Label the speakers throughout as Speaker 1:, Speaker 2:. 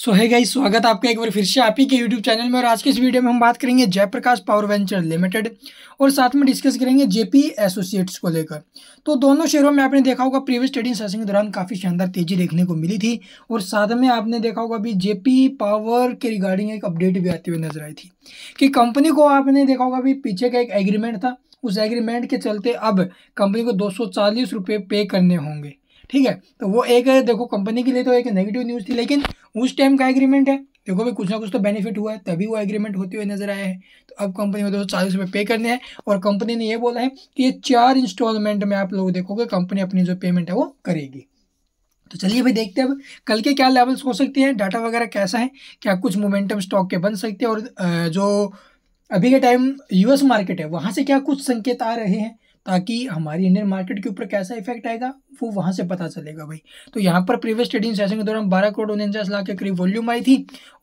Speaker 1: सो है गाइस स्वागत आपका एक बार फिर से आप ही के यूट्यूब चैनल में और आज के इस वीडियो में हम बात करेंगे जयप्रकाश पावर वेंचर लिमिटेड और साथ में डिस्कस करेंगे जेपी एसोसिएट्स को लेकर तो दोनों शेयरों में आपने देखा होगा प्रीवियस ट्रेडिंग सेशन के दौरान काफ़ी शानदार तेजी देखने को मिली थी और साथ में आपने देखा होगा अभी जेपी पावर के रिगार्डिंग एक अपडेट भी आती हुई नजर आई थी कि कंपनी को आपने देखा होगा अभी पीछे का एक एग्रीमेंट था उस एग्रीमेंट के चलते अब कंपनी को दो सौ पे करने होंगे ठीक है तो वो एक देखो कंपनी के लिए तो एक नेगेटिव न्यूज़ थी लेकिन उस टाइम का एग्रीमेंट है देखो भाई कुछ ना कुछ तो बेनिफिट हुआ है तभी वो एग्रीमेंट होते हुए नजर आया है तो अब कंपनी को दो सौ चालीस रुपये पे करने हैं और कंपनी ने ये बोला है कि ये चार इंस्टॉलमेंट में आप लोग देखोगे कंपनी अपनी जो पेमेंट है वो करेगी तो चलिए भाई देखते हैं अब कल के क्या लेवल्स हो सकते हैं डाटा वगैरह कैसा है क्या कुछ मोमेंटम स्टॉक के बन सकते हैं और जो अभी के टाइम यूएस मार्केट है वहाँ से क्या कुछ संकेत आ रहे हैं ताकि हमारी इंडियन मार्केट के ऊपर कैसा इफेक्ट आएगा वो वहाँ से पता चलेगा भाई तो यहाँ पर प्रीवियस ट्रेडिंग सेशन के दौरान बारह करोड़ उनचास लाख के करीब वॉल्यूम आई थी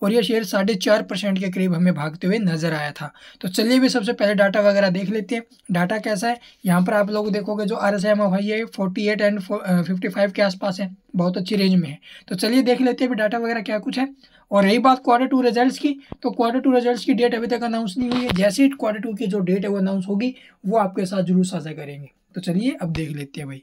Speaker 1: और यह शेयर साढ़े चार परसेंट के करीब हमें भागते हुए नजर आया था तो चलिए भी सबसे पहले डाटा वगैरह देख लेते हैं डाटा कैसा है यहाँ पर आप लोग देखोगे जो आर एस एम ओ भाई है forty eight and fifty five के आसपास है बहुत अच्छी रेंज में है तो चलिए देख लेते हैं अभी डाटा वगैरह क्या कुछ है और रही बात क्वार्टर टू रिजल्ट्स की तो क्वार्टर टू रिजल्ट्स की डेट अभी तक अनाउंस नहीं हुई है जैसे ही क्वार्टर टू की जो डेट है वो अनाउंस होगी वो आपके साथ जरूर साझा करेंगे तो चलिए अब देख लेते हैं भाई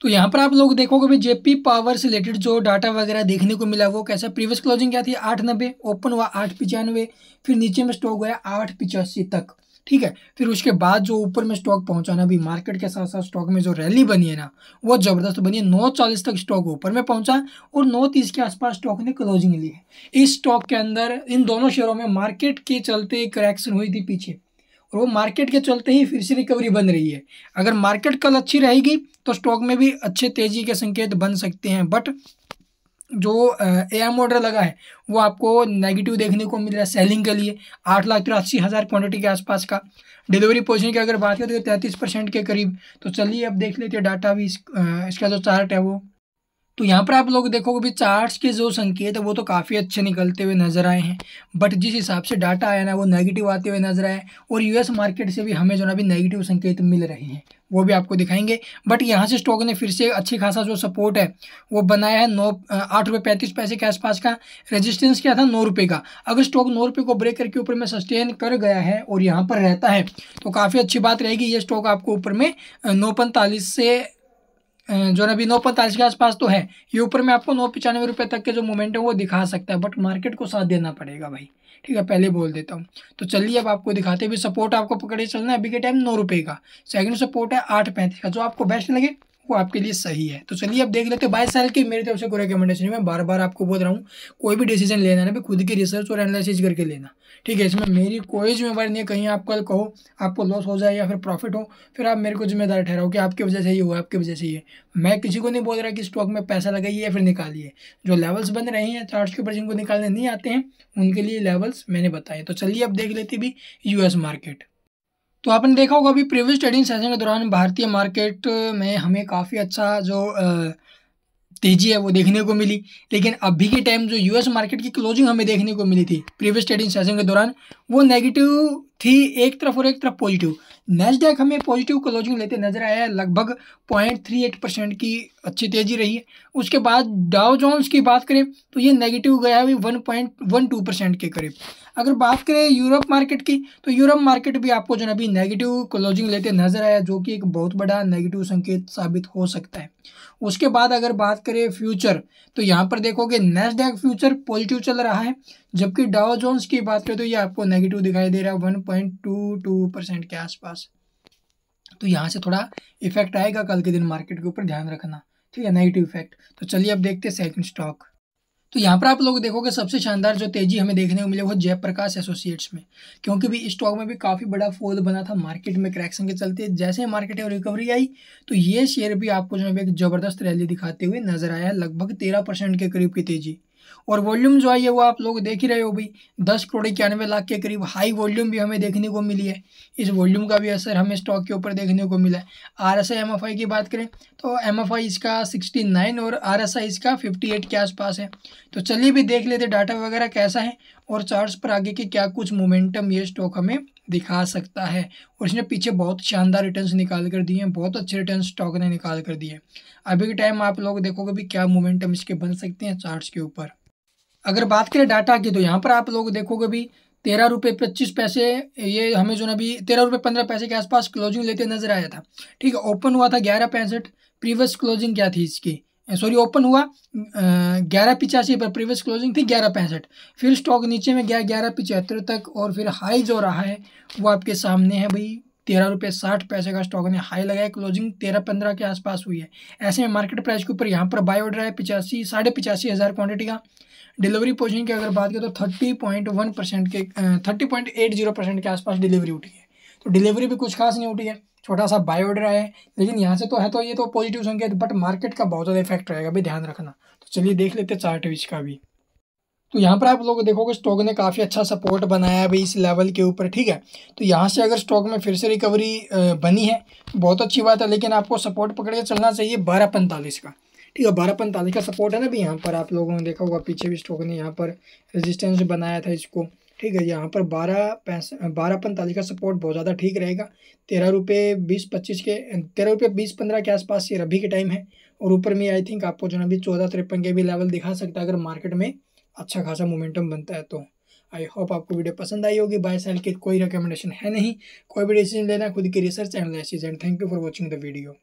Speaker 1: तो यहाँ पर आप लोग देखोगे भाई जेपी पावर से रिलेटेड जो डाटा वगैरह देखने को मिला वो कैसा प्रीवियस क्लोजिंग क्या थी आठ नब्बे ओपन हुआ आठ पिचानवे फिर नीचे में स्टॉक हुआ आठ पिचासी तक ठीक है फिर उसके बाद जो ऊपर में स्टॉक पहुंचाना भी मार्केट के साथ साथ स्टॉक में जो रैली बनी है ना वो ज़बरदस्त बनी है नौ चालीस तक स्टॉक ऊपर में पहुंचा और नौ तीस के आसपास स्टॉक ने क्लोजिंग ली है इस स्टॉक के अंदर इन दोनों शेयरों में मार्केट के चलते एक करेक्शन हुई थी पीछे और वो मार्केट के चलते ही फिर से रिकवरी बन रही है अगर मार्केट कल अच्छी रहेगी तो स्टॉक में भी अच्छे तेज़ी के संकेत बन सकते हैं बट जो ए एम ऑर्डर लगा है वो आपको नेगेटिव देखने को मिल रहा है सेलिंग के लिए आठ लाख तिरासी हज़ार क्वान्टिटी के आसपास का डिलीवरी पोजिशन की अगर बात करें तो तैंतीस परसेंट के करीब तो चलिए अब देख लेते हैं डाटा भी इस, इसका जो चार्ट है वो तो यहाँ पर आप लोग देखोगे भी चार्ट्स के जो संकेत है वो तो काफ़ी अच्छे निकलते हुए नज़र आए हैं बट जिस हिसाब से डाटा आया ना वो नेगेटिव आते हुए नज़र आए और यूएस मार्केट से भी हमें जो ना अभी नेगेटिव संकेत मिल रहे हैं वो भी आपको दिखाएंगे बट यहाँ से स्टॉक ने फिर से अच्छी खासा जो सपोर्ट है वो बनाया है नौ आठ रुपये पैंतीस पैसे के आसपास का रेजिस्टेंस क्या था नौ रुपये का अगर स्टॉक नौ रुपये को ब्रेक करके ऊपर में सस्टेन कर गया है और यहाँ पर रहता है तो काफ़ी अच्छी बात रहेगी ये स्टॉक आपको ऊपर में नौ पैंतालीस से जो है अभी नौ पैंतालीस के आसपास तो है ये ऊपर में आपको नौ पचानवे रुपये तक के जो मोमेंट है वो दिखा सकता है बट मार्केट को साथ देना पड़ेगा भाई ठीक है पहले बोल देता हूँ तो चलिए अब आपको दिखाते हैं अभी सपोर्ट आपको पकड़े चलना है अभी के टाइम नौ रुपये का सेकंड सपोर्ट है आठ पैंतीस का जो आपको बेस्ट लगे वो आपके लिए सही है तो चलिए अब देख लेते हैं बाईस साल की मेरी तरफ से कोई रिकमेंडेशन मैं बार बार आपको बोल रहा हूँ कोई भी डिसीजन लेना ना खुद की रिसर्च और एनालिसिस करके लेना ठीक है इसमें मेरी कोई जिम्मेवारी नहीं है कहीं आप कल कहो आपको लॉस हो जाए या फिर प्रॉफिट हो फिर आप मेरे को जिम्मेदार ठहराओ कि आपकी वजह से ये हुआ आपकी वजह से ये मैं किसी को नहीं बोल रहा कि स्टॉक में पैसा लगाइए या फिर निकालिए जो लेवल्स बन रहे हैं चार्ट के ऊपर जिनको निकालने नहीं आते हैं उनके लिए लेवल्स मैंने बताए तो चलिए अब देख लेते भी यूएस मार्केट तो आपने देखा होगा अभी प्रीवियस ट्रेडिंग सेशन के दौरान भारतीय मार्केट में हमें काफ़ी अच्छा जो तेज़ी है वो देखने को मिली लेकिन अभी के टाइम जो यूएस मार्केट की क्लोजिंग हमें देखने को मिली थी प्रीवियस ट्रेडिंग सेशन के दौरान वो नेगेटिव थी एक तरफ और एक तरफ पॉजिटिव नैसडेक हमें पॉजिटिव क्लोजिंग लेते नजर आया है लगभग पॉइंट थ्री एट परसेंट की अच्छी तेजी रही है उसके बाद डाव जोन्स की बात करें तो ये नेगेटिव गया है one point one two percent के करीब अगर बात करें यूरोप मार्केट की तो यूरोप मार्केट भी आपको जो है अभी नेगेटिव क्लोजिंग लेते नजर आया जो कि एक बहुत बड़ा नेगेटिव संकेत साबित हो सकता है उसके बाद अगर बात करें फ्यूचर तो यहाँ पर देखोगे नेसडेक फ्यूचर पॉजिटिव चल रहा है जबकि डाओ जोन्स की बात करें तो ये आपको नेगेटिव दिखाई दे रहा है 1.22 परसेंट के आसपास तो यहाँ से थोड़ा इफेक्ट आएगा कल के दिन मार्केट के ऊपर ध्यान रखना ठीक है नेगेटिव इफेक्ट तो चलिए अब देखते हैं सेकंड स्टॉक तो यहाँ पर आप लोग देखोगे सबसे शानदार जो तेजी हमें देखने को मिली वो जयप्रकाश एसोसिएट्स में क्योंकि भी स्टॉक में भी काफ़ी बड़ा फोल बना था मार्केट में क्रैक्शन के चलते जैसे मार्केट में रिकवरी आई तो ये शेयर भी आपको जो है एक ज़बरदस्त रैली दिखाते हुए नजर आया लगभग तेरह परसेंट के करीब की तेजी और वॉल्यूम जो आई है वो आप लोग देख ही रहे हो भाई दस करोड़ इक्यानवे लाख के करीब हाई वॉल्यूम भी हमें देखने को मिली है इस वॉल्यूम का भी असर हमें स्टॉक के ऊपर देखने को मिला है आर एस आई की बात करें तो एम एफ आई इसका सिक्सटी नाइन और आर एस आई इसका फिफ्टी एट के आसपास है तो चलिए भी देख लेते डाटा वगैरह कैसा है और चार्ज पर आगे के क्या कुछ मोमेंटम ये स्टॉक हमें दिखा सकता है और इसने पीछे बहुत शानदार रिटर्न्स निकाल कर दिए हैं बहुत अच्छे रिटर्न स्टॉक ने निकाल कर दिए अभी के टाइम आप लोग देखोगे भी क्या मोमेंटम इसके बन सकते हैं चार्ट्स के ऊपर अगर बात करें डाटा की तो यहाँ पर आप लोग देखोगे भी तेरह रुपये पच्चीस पैसे ये हमें जो ना अभी तेरह रुपये पंद्रह पैसे के आसपास क्लोजिंग लेते नजर आया था ठीक है ओपन हुआ था ग्यारह पैंसठ प्रीवियस क्लोजिंग क्या थी इसकी सॉरी eh, ओपन हुआ eh, ग्यारह पिचासी पर प्रीवियस क्लोजिंग थी ग्यारह पैंसठ फिर स्टॉक नीचे में गया ग्यारह पिचहत्तर तक और फिर हाई जो रहा है वो आपके सामने है भाई तेरह रुपये साठ पैसे का स्टॉक ने हाई लगाया क्लोजिंग तेरह पंद्रह के आसपास हुई है ऐसे में मार्केट प्राइस के ऊपर यहाँ पर बाय ऑर्डर है पिचासी साढ़े पिचासी हज़ार क्वान्टिटी का डिलीवरी पोजिशन की अगर बात करें तो थर्टी पॉइंट वन परसेंट के thirty point eight zero percent के आसपास डिलीवरी उठी है तो डिलीवरी भी कुछ खास नहीं उठी है छोटा सा बाय ऑर्डर है लेकिन यहाँ से तो है तो ये तो पॉजिटिव संकेत बट मार्केट का बहुत ज़्यादा इफेक्ट रहेगा भी ध्यान रखना तो चलिए देख लेते चार्ट का भी तो यहाँ पर आप लोग देखोगे स्टॉक ने काफ़ी अच्छा सपोर्ट बनाया है भाई इस लेवल के ऊपर ठीक है तो यहाँ से अगर स्टॉक में फिर से रिकवरी बनी है बहुत अच्छी बात है लेकिन आपको सपोर्ट पकड़ के चलना चाहिए बारह पैंतालीस का ठीक है बारह पैंतालीस का सपोर्ट है ना भी यहाँ पर आप लोगों ने देखा होगा पीछे भी स्टॉक ने यहाँ पर रेजिस्टेंस बनाया था इसको ठीक है यहाँ पर बारह पैंस बारह पैंतालीस का सपोर्ट बहुत ज़्यादा ठीक रहेगा तेरह रुपये बीस पच्चीस के तेरह रुपये बीस पंद्रह के आसपास ये रभी के टाइम है और ऊपर में आई थिंक आपको जो है अभी चौदह तिरपन के भी लेवल दिखा सकता है अगर मार्केट में अच्छा खासा मोमेंटम बनता है तो आई होप आपको वीडियो पसंद आई होगी बाय सेल की कोई रिकमेंडेशन है नहीं कोई भी डिसीजन लेना खुद की research analysis and thank you for watching the video